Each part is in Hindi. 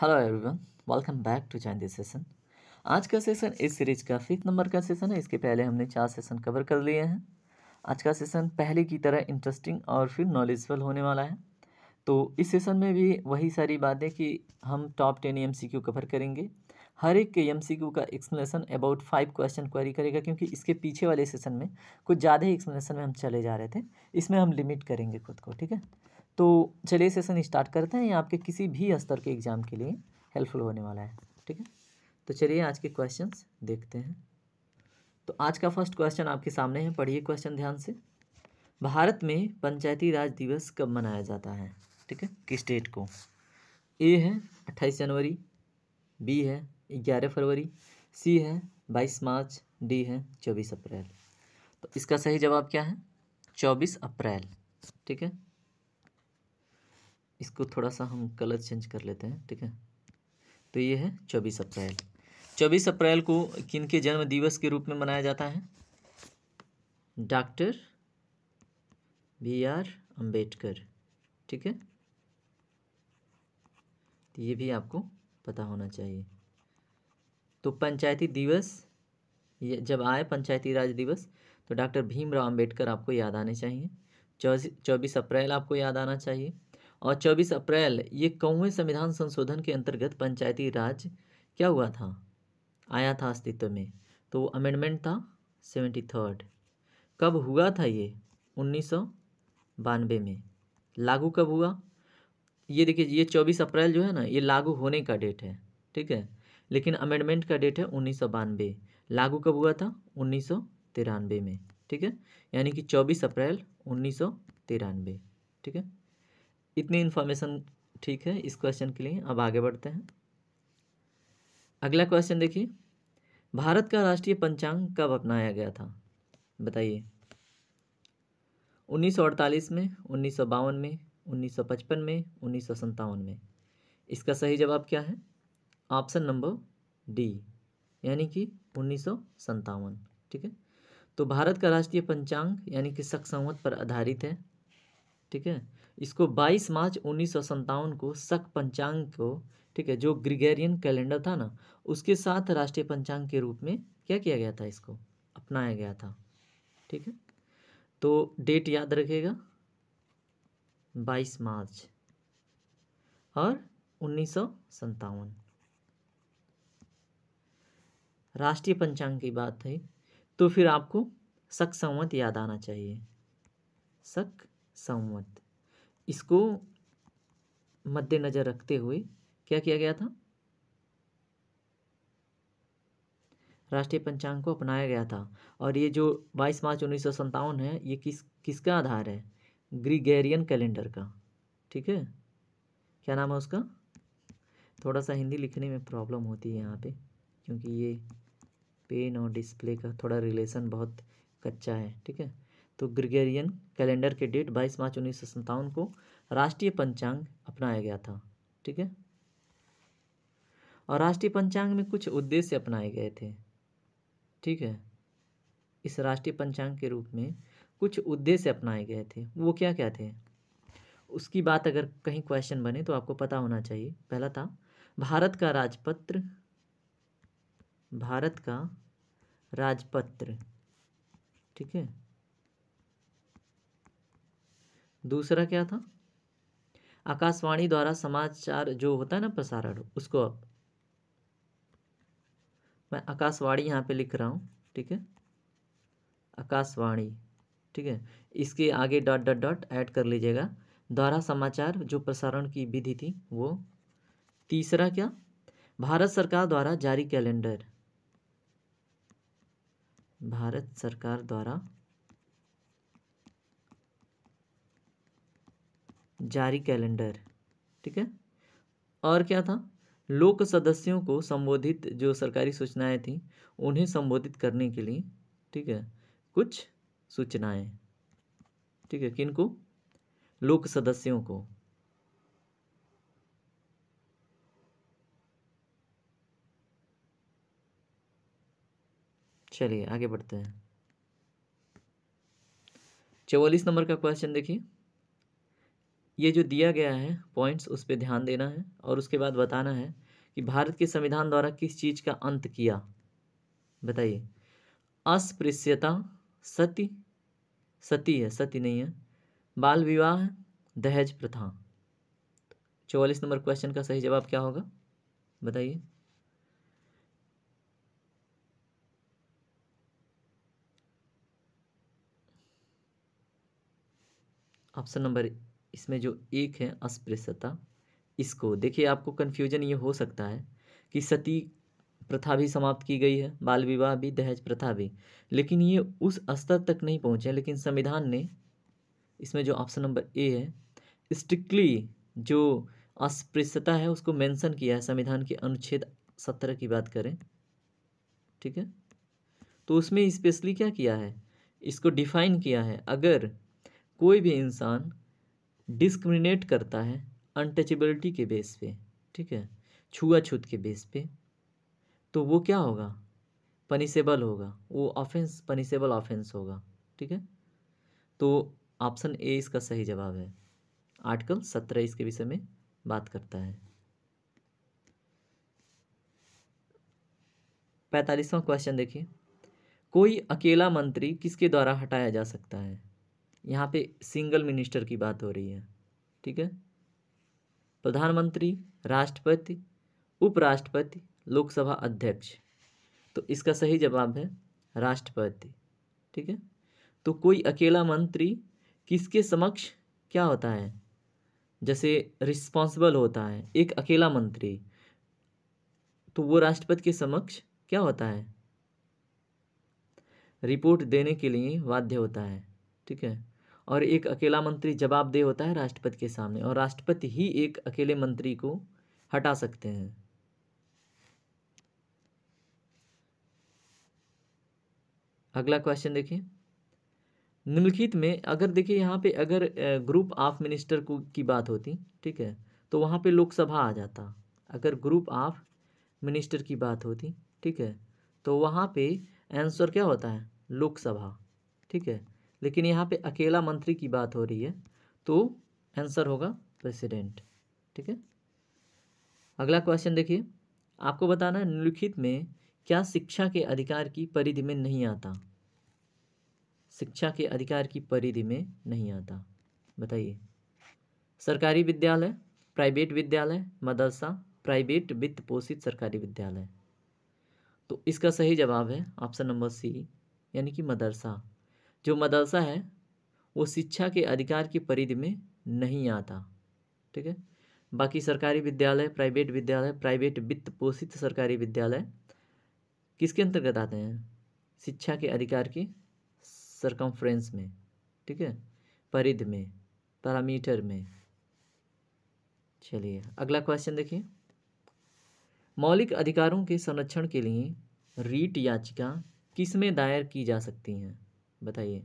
hello everyone welcome back to join this session आज का सेशन इस सीरीज का फिफ्थ नंबर का सेशन है इसके पहले हमने चार सेशन कवर कर लिए हैं आज का सेशन पहले की तरह इंटरेस्टिंग और फिर नॉलेजफुल होने वाला है तो इस सेशन में भी वही सारी बातें कि हम top ten M C Q cover करेंगे हर एक के एम सी क्यू का explanation about five question query करेगा क्योंकि इसके पीछे वाले सेशन में कुछ ज़्यादा ही एक्सप्लेनेशन में हम चले जा रहे थे इसमें हम लिमिट करेंगे खुद को ठीक है तो चलिए सेशन स्टार्ट करते हैं ये आपके किसी भी स्तर के एग्ज़ाम के लिए हेल्पफुल होने वाला है ठीक है तो चलिए आज के क्वेश्चन देखते हैं तो आज का फर्स्ट क्वेश्चन आपके सामने है पढ़िए क्वेश्चन ध्यान से भारत में पंचायती राज दिवस कब मनाया जाता है ठीक है किस डेट को ए है अट्ठाईस जनवरी बी है ग्यारह फरवरी सी है बाईस मार्च डी है चौबीस अप्रैल तो इसका सही जवाब क्या है चौबीस अप्रैल ठीक है इसको थोड़ा सा हम कलर चेंज कर लेते हैं ठीक है तो ये है चौबीस अप्रैल चौबीस अप्रैल को किन के जन्म दिवस के रूप में मनाया जाता है डॉक्टर बी आर अम्बेडकर ठीक है तो ये भी आपको पता होना चाहिए तो पंचायती दिवस ये जब आए पंचायती राज दिवस तो डॉक्टर भीमराव अंबेडकर आपको याद आने चाहिए चौबीस अप्रैल आपको याद आना चाहिए और 24 अप्रैल ये कौवें संविधान संशोधन के अंतर्गत पंचायती राज क्या हुआ था आया था अस्तित्व में तो वो अमेंडमेंट था सेवेंटी थर्ड कब हुआ था ये उन्नीस बानवे में लागू कब हुआ ये देखिए ये चौबीस अप्रैल जो है ना ये लागू होने का डेट है ठीक है लेकिन अमेंडमेंट का डेट है उन्नीस लागू कब हुआ था उन्नीस में ठीक है यानी कि चौबीस अप्रैल उन्नीस ठीक है इतनी इन्फॉर्मेशन ठीक है इस क्वेश्चन के लिए अब आगे बढ़ते हैं अगला क्वेश्चन देखिए भारत का राष्ट्रीय पंचांग कब अपनाया गया था बताइए 1948 में उन्नीस में उन्नीस में उन्नीस में इसका सही जवाब क्या है ऑप्शन नंबर डी यानी कि उन्नीस ठीक है तो भारत का राष्ट्रीय पंचांग यानी कि सख्त संवत पर आधारित है ठीक है इसको 22 मार्च उन्नीस को शक पंचांग को ठीक है जो ग्रिगेरियन कैलेंडर था ना उसके साथ राष्ट्रीय पंचांग के रूप में क्या किया गया था इसको अपनाया गया था ठीक है तो डेट याद रखेगा 22 मार्च और उन्नीस राष्ट्रीय पंचांग की बात है तो फिर आपको शक संवत याद आना चाहिए शक संवत इसको मद्देनज़र रखते हुए क्या किया गया था राष्ट्रीय पंचांग को अपनाया गया था और ये जो 22 मार्च उन्नीस है ये किस किसका आधार है ग्रीगेरियन कैलेंडर का ठीक है क्या नाम है उसका थोड़ा सा हिंदी लिखने में प्रॉब्लम होती है यहाँ पे क्योंकि ये पेन और डिस्प्ले का थोड़ा रिलेशन बहुत कच्चा है ठीक है तो ग्रिगेरियन कैलेंडर के डेट 22 मार्च उन्नीस सौ को राष्ट्रीय पंचांग अपनाया गया था ठीक है और राष्ट्रीय पंचांग में कुछ उद्देश्य अपनाए गए थे ठीक है इस राष्ट्रीय पंचांग के रूप में कुछ उद्देश्य अपनाए गए थे वो क्या क्या थे उसकी बात अगर कहीं क्वेश्चन बने तो आपको पता होना चाहिए पहला था भारत का राजपत्र भारत का राजपत्र ठीक है दूसरा क्या था आकाशवाणी द्वारा समाचार जो होता है ना प्रसारण उसको आप मैं आकाशवाणी यहाँ पे लिख रहा हूँ ठीक है आकाशवाणी ठीक है इसके आगे डॉट डॉट डॉट ऐड कर लीजिएगा द्वारा समाचार जो प्रसारण की विधि थी वो तीसरा क्या भारत सरकार द्वारा जारी कैलेंडर भारत सरकार द्वारा जारी कैलेंडर ठीक है और क्या था लोक सदस्यों को संबोधित जो सरकारी सूचनाएं थी उन्हें संबोधित करने के लिए ठीक है कुछ सूचनाएं ठीक है किनको लोक सदस्यों को चलिए आगे बढ़ते हैं चौवालीस नंबर का क्वेश्चन देखिए ये जो दिया गया है पॉइंट्स उस पर ध्यान देना है और उसके बाद बताना है कि भारत के संविधान द्वारा किस चीज़ का अंत किया बताइए अस्पृश्यता सत्य सती है सती नहीं है बाल विवाह दहेज प्रथा चौवालीस नंबर क्वेश्चन का सही जवाब क्या होगा बताइए ऑप्शन नंबर इसमें जो एक है अस्पृश्यता इसको देखिए आपको कन्फ्यूजन ये हो सकता है कि सती प्रथा भी समाप्त की गई है बाल विवाह भी दहेज प्रथा भी लेकिन ये उस स्तर तक नहीं पहुँचे लेकिन संविधान ने इसमें जो ऑप्शन नंबर ए है स्ट्रिक्टली जो अस्पृश्यता है उसको मेंशन किया है संविधान के अनुच्छेद सत्रह की बात करें ठीक है तो उसमें स्पेशली क्या किया है इसको डिफाइन किया है अगर कोई भी इंसान डिस्क्रिमिनेट करता है अनटचेबिलिटी के बेस पे ठीक है छुआछूत के बेस पे तो वो क्या होगा पनिसेबल होगा वो ऑफेंस पनिसेबल ऑफेंस होगा ठीक है तो ऑप्शन ए इसका सही जवाब है आर्टिकल सत्रह इसके विषय में बात करता है पैंतालीसवां क्वेश्चन देखिए कोई अकेला मंत्री किसके द्वारा हटाया जा सकता है यहाँ पे सिंगल मिनिस्टर की बात हो रही है ठीक है प्रधानमंत्री राष्ट्रपति उपराष्ट्रपति लोकसभा अध्यक्ष तो इसका सही जवाब है राष्ट्रपति ठीक है तो कोई अकेला मंत्री किसके समक्ष क्या होता है जैसे रिस्पॉन्सिबल होता है एक अकेला मंत्री तो वो राष्ट्रपति के समक्ष क्या होता है रिपोर्ट देने के लिए बाध्य होता है ठीक है और एक अकेला मंत्री जवाबदेह होता है राष्ट्रपति के सामने और राष्ट्रपति ही एक अकेले मंत्री को हटा सकते हैं अगला क्वेश्चन देखिए निम्नलिखित में अगर देखिए यहाँ पे अगर ग्रुप ऑफ मिनिस्टर को की बात होती ठीक है तो वहाँ पे लोकसभा आ जाता अगर ग्रुप ऑफ मिनिस्टर की बात होती ठीक है तो वहाँ पे आंसर क्या होता है लोकसभा ठीक है लेकिन यहाँ पे अकेला मंत्री की बात हो रही है तो आंसर होगा प्रेसिडेंट ठीक है अगला क्वेश्चन देखिए आपको बताना है निम्नलिखित में क्या शिक्षा के अधिकार की परिधि में नहीं आता शिक्षा के अधिकार की परिधि में नहीं आता बताइए सरकारी विद्यालय प्राइवेट विद्यालय मदरसा प्राइवेट वित्त पोषित सरकारी विद्यालय तो इसका सही जवाब है ऑप्शन नंबर सी यानी कि मदरसा जो मदरसा है वो शिक्षा के अधिकार की परिधि में नहीं आता ठीक है बाकी सरकारी विद्यालय प्राइवेट विद्यालय प्राइवेट वित्त पोषित सरकारी विद्यालय किसके अंतर्गत आते हैं शिक्षा के अधिकार की सरकमफ्रेंस में ठीक है परिधि में पैरामीटर में चलिए अगला क्वेश्चन देखिए मौलिक अधिकारों के संरक्षण के लिए रीट याचिका किस में दायर की जा सकती हैं बताइए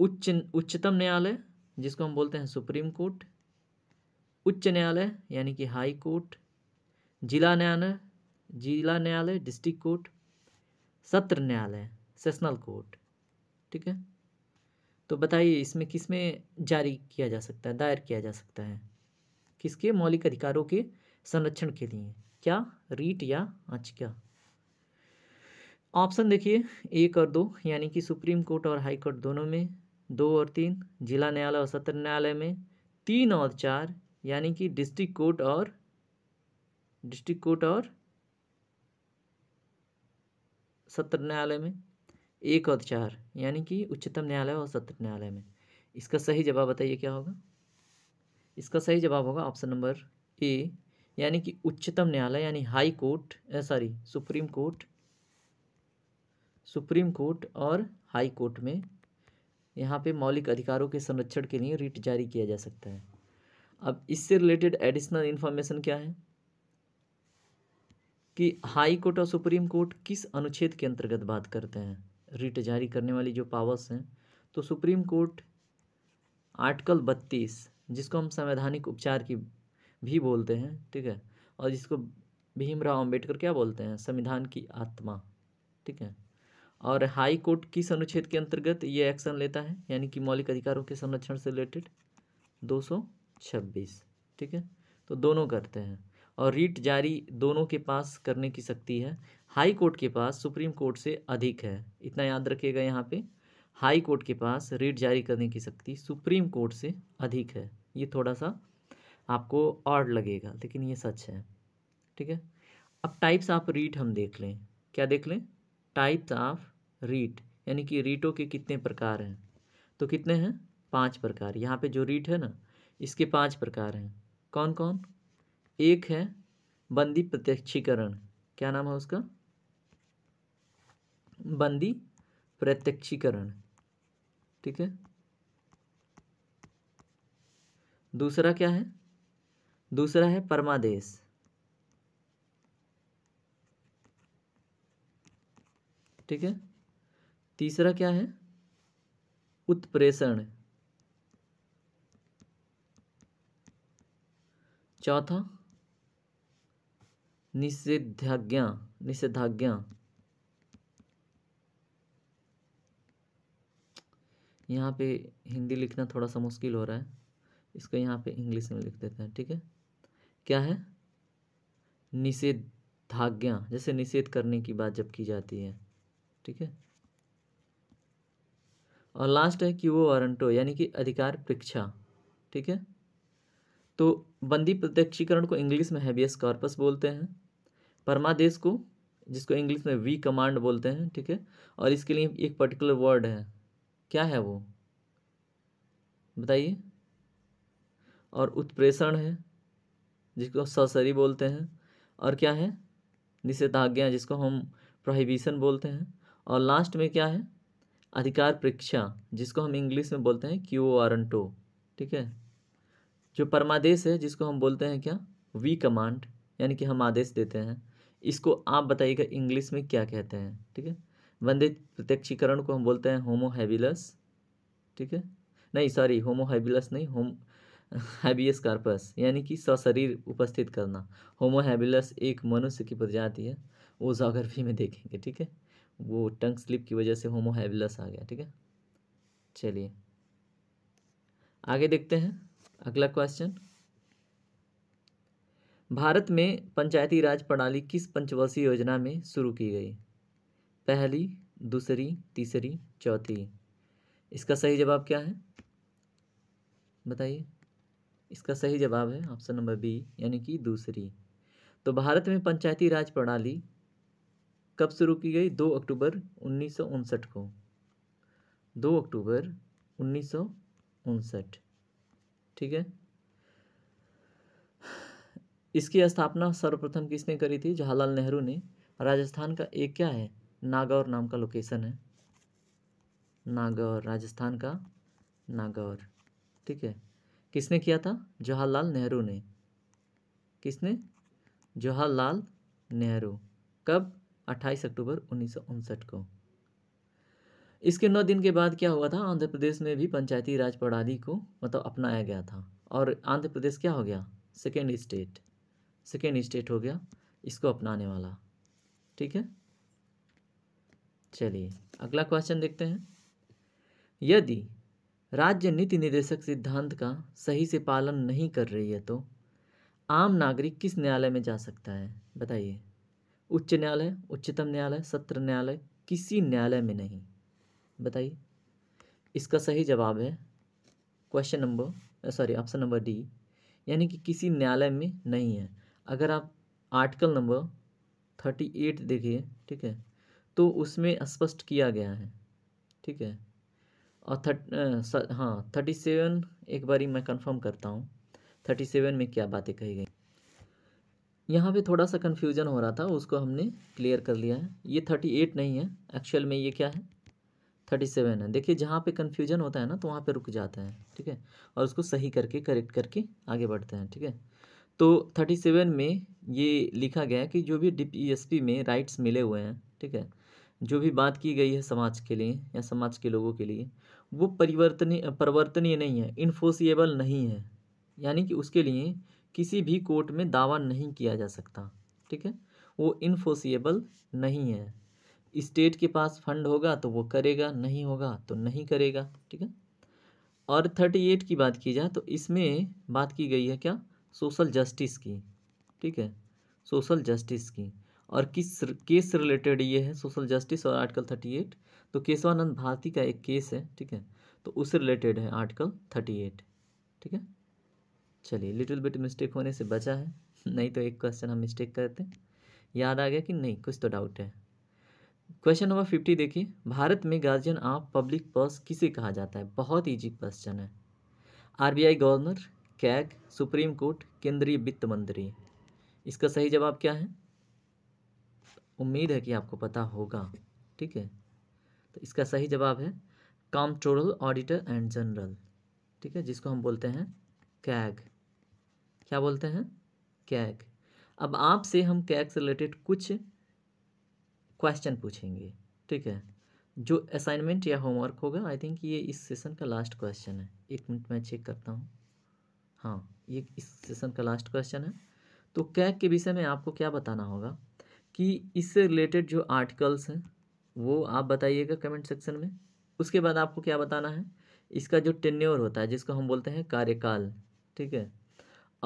उच्च उच्चतम न्यायालय जिसको हम बोलते हैं सुप्रीम कोर्ट उच्च न्यायालय यानी कि हाई कोर्ट जिला न्यायालय जिला न्यायालय डिस्ट्रिक्ट कोर्ट सत्र न्यायालय सेशनल कोर्ट ठीक है तो बताइए इसमें किस में जारी किया जा सकता है दायर किया जा सकता है किसके मौलिक अधिकारों के संरक्षण के लिए क्या रीट या आंच ऑप्शन देखिए एक और दो यानी कि सुप्रीम कोर्ट और हाई कोर्ट दोनों में दो और तीन जिला न्यायालय और सत्र न्यायालय में तीन और चार यानी कि डिस्ट्रिक्ट कोर्ट और डिस्ट्रिक्ट कोर्ट और सत्र न्यायालय में एक और चार यानी कि उच्चतम न्यायालय और सत्र न्यायालय में इसका सही जवाब बताइए क्या होगा इसका सही जवाब होगा ऑप्शन नंबर ए यानी कि उच्चतम न्यायालय यानी high court sorry supreme court supreme court और हाई कोर्ट में यहाँ पे मौलिक अधिकारों के संरक्षण के लिए रिट जारी किया जा सकता है अब इससे रिलेटेड एडिशनल इन्फॉर्मेशन क्या है कि हाई कोर्ट और सुप्रीम कोर्ट किस अनुच्छेद के अंतर्गत बात करते हैं रिट जारी करने वाली जो पावर्स हैं तो सुप्रीम कोर्ट आर्टिकल बत्तीस जिसको हम संवैधानिक उपचार की भी बोलते हैं ठीक है और जिसको भीमराव अंबेडकर क्या बोलते हैं संविधान की आत्मा ठीक है और हाई कोर्ट की अनुच्छेद के अंतर्गत ये एक्शन लेता है यानी कि मौलिक अधिकारों के संरक्षण से रिलेटेड 226 ठीक है तो दोनों करते हैं और रीट जारी दोनों के पास करने की शक्ति है हाई कोर्ट के पास सुप्रीम कोर्ट से अधिक है इतना याद रखिएगा यहाँ पे हाई कोर्ट के पास रीट जारी करने की शक्ति सुप्रीम कोर्ट से अधिक है ये थोड़ा सा आपको ऑर्ड लगेगा लेकिन ये सच है ठीक है अब टाइप्स आप रीट हम देख लें क्या देख लें टाइप्स ऑफ रीट यानी कि रीटों के कितने प्रकार हैं तो कितने हैं पांच प्रकार यहाँ पे जो रीट है ना इसके पांच प्रकार हैं कौन कौन एक है बंदी प्रत्यक्षीकरण क्या नाम है उसका बंदी प्रत्यक्षीकरण ठीक है दूसरा क्या है दूसरा है परमादेश ठीक है तीसरा क्या है उत्प्रेषण चौथा निषेधाज्ञा निषेधाज्ञा यहाँ पे हिंदी लिखना थोड़ा सा मुश्किल हो रहा है इसको यहाँ पे इंग्लिश में लिख देते हैं ठीक है क्या है निषेधाज्ञा जैसे निषेध करने की बात जब की जाती है ठीक है और लास्ट है कि वो वारंटो यानी कि अधिकार परीक्षा ठीक है तो बंदी प्रत्यक्षीकरण को इंग्लिश में हैबियस कॉर्पस बोलते हैं परमादेश को जिसको इंग्लिश में वी कमांड बोलते हैं ठीक है और इसके लिए एक पर्टिकुलर वर्ड है क्या है वो बताइए और उत्प्रेषण है जिसको ससरी बोलते हैं और क्या है निषेधाज्ञा जिसको हम प्रोहिबिशन बोलते हैं और लास्ट में क्या है अधिकार परीक्षा जिसको हम इंग्लिश में बोलते हैं क्यू आर एन टो ठीक है जो परमादेश है जिसको हम बोलते हैं क्या वी कमांड यानी कि हम आदेश देते हैं इसको आप बताइएगा इंग्लिश में क्या कहते हैं ठीक है वंदित प्रत्यक्षीकरण को हम बोलते हैं होमोहेबिलस ठीक है नहीं सॉरी होमोहेबिलस नहीं होम हैबियस कार्पस यानी कि सशरीर उपस्थित करना होमोहेबिलस एक मनुष्य की प्रजाति है वो जोग्राफी में देखेंगे ठीक है वो टंग स्लिप की वजह से होमो हैविलस आ गया ठीक है चलिए आगे देखते हैं अगला क्वेश्चन भारत में पंचायती राज प्रणाली किस पंचवर्षीय योजना में शुरू की गई पहली दूसरी तीसरी चौथी इसका सही जवाब क्या है बताइए इसका सही जवाब है ऑप्शन नंबर बी यानी कि दूसरी तो भारत में पंचायती राज प्रणाली कब शुरू की गई दो अक्टूबर उन्नीस को दो अक्टूबर उन्नीस ठीक है इसकी स्थापना सर्वप्रथम किसने करी थी जवाहरलाल नेहरू ने राजस्थान का एक क्या है नागौर नाम का लोकेशन है नागौर राजस्थान का नागौर ठीक है किसने किया था जवाहरलाल नेहरू ने किसने जवाहरलाल नेहरू कब 28 अक्टूबर उन्नीस को इसके नौ दिन के बाद क्या हुआ था आंध्र प्रदेश में भी पंचायती राज प्रणाली को मतलब अपनाया गया था और आंध्र प्रदेश क्या हो गया सेकेंड स्टेट सेकेंड स्टेट हो गया इसको अपनाने वाला ठीक है चलिए अगला क्वेश्चन देखते हैं यदि राज्य नीति निर्देशक सिद्धांत का सही से पालन नहीं कर रही है तो आम नागरिक किस न्यायालय में जा सकता है बताइए उच्च न्यायालय उच्चतम न्यायालय सत्र न्यायालय किसी न्यायालय में नहीं बताइए इसका सही जवाब है question number sorry option number D यानी कि किसी न्यायालय में नहीं है अगर आप आर्टिकल नंबर थर्टी एट देखिए ठीक है तो उसमें स्पष्ट किया गया है ठीक है और थर्ट हाँ थर्टी सेवन एक बारी मैं कंफर्म करता हूँ थर्टी सेवन में क्या बातें कही गई यहाँ पे थोड़ा सा कन्फ्यूजन हो रहा था उसको हमने क्लियर कर लिया है ये थर्टी एट नहीं है एक्चुअल में ये क्या है थर्टी सेवन है देखिए जहाँ पे कन्फ्यूजन होता है ना तो वहाँ पे रुक जाते हैं ठीक है और उसको सही करके करेक्ट करके आगे बढ़ते हैं ठीक है तो थर्टी सेवन में ये लिखा गया है कि जो भी डी में राइट्स मिले हुए हैं ठीक है जो भी बात की गई है समाज के लिए या समाज के लोगों के लिए वो परिवर्तनीय परिवर्तनीय नहीं है इन्फोसिएबल नहीं है यानी कि उसके लिए किसी भी कोर्ट में दावा नहीं किया जा सकता ठीक है वो इन्फोसिएबल नहीं है स्टेट के पास फंड होगा तो वो करेगा नहीं होगा तो नहीं करेगा ठीक है और थर्टी एट की बात की जाए तो इसमें बात की गई है क्या सोशल जस्टिस की ठीक है सोशल जस्टिस की और किस केस रिलेटेड ये है सोशल जस्टिस और आर्टिकल थर्टी एट तो केशवानंद भारती का एक केस है ठीक है तो उससे रिलेटेड है आर्टिकल थर्टी एट ठीक है चलिए लिटिल बिट मिस्टेक होने से बचा है नहीं तो एक क्वेश्चन हम मिस्टेक करते याद आ गया कि नहीं कुछ तो डाउट है क्वेश्चन नंबर फिफ्टी देखिए भारत में गार्जियन ऑफ पब्लिक पर्स किसे कहा जाता है बहुत ईजी क्वेश्चन है RBI governor CAG supreme court केंद्रीय वित्त मंत्री इसका सही जवाब क्या है उम्मीद है कि आपको पता होगा ठीक है तो इसका सही जवाब है कॉम्प्ट्रोल ऑडिटर एंड जनरल ठीक है जिसको हम बोलते हैं कैग क्या बोलते हैं कैग अब आपसे हम कैग से रिलेटेड कुछ क्वेश्चन पूछेंगे ठीक है जो असाइनमेंट या होमवर्क होगा आई थिंक ये इस सेशन का लास्ट क्वेश्चन है एक मिनट मैं चेक करता हूँ हाँ ये इस सेशन का लास्ट क्वेश्चन है तो कैग के विषय में आपको क्या बताना होगा कि इससे रिलेटेड जो आर्टिकल्स हैं वो आप बताइएगा कमेंट सेक्शन में उसके बाद आपको क्या बताना है इसका जो टेन्योर होता है जिसको हम बोलते हैं कार्यकाल ठीक है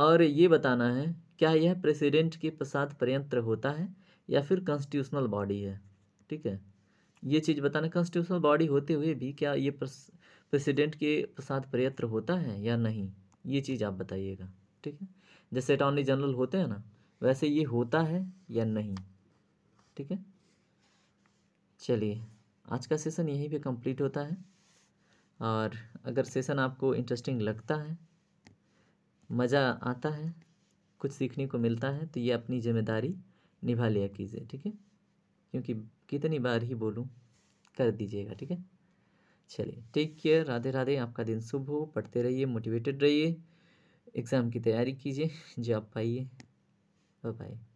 और ये बताना है क्या यह प्रेसिडेंट के पश्चात पर्यंत्र होता है या फिर कॉन्स्टिट्यूशनल बॉडी है ठीक है ये चीज़ बताना कॉन्स्टिट्यूशनल बॉडी होते हुए भी क्या ये प्रेसिडेंट के पश्चात प्रयत्न होता है या नहीं ये चीज़ आप बताइएगा ठीक है जैसे अटॉर्नी जनरल होते हैं ना वैसे ये होता है या नहीं ठीक है चलिए आज का सेशन यहीं पे कंप्लीट होता है और अगर सेशन आपको इंटरेस्टिंग लगता है मज़ा आता है कुछ सीखने को मिलता है तो ये अपनी जिम्मेदारी निभा लिया कीजिए ठीक है क्योंकि कितनी बार ही बोलूँ कर दीजिएगा ठीक है चलिए टेक केयर राधे राधे आपका दिन शुभ हो पढ़ते रहिए मोटिवेटेड रहिए एग्ज़ाम की तैयारी कीजिए जॉब पाइए बाय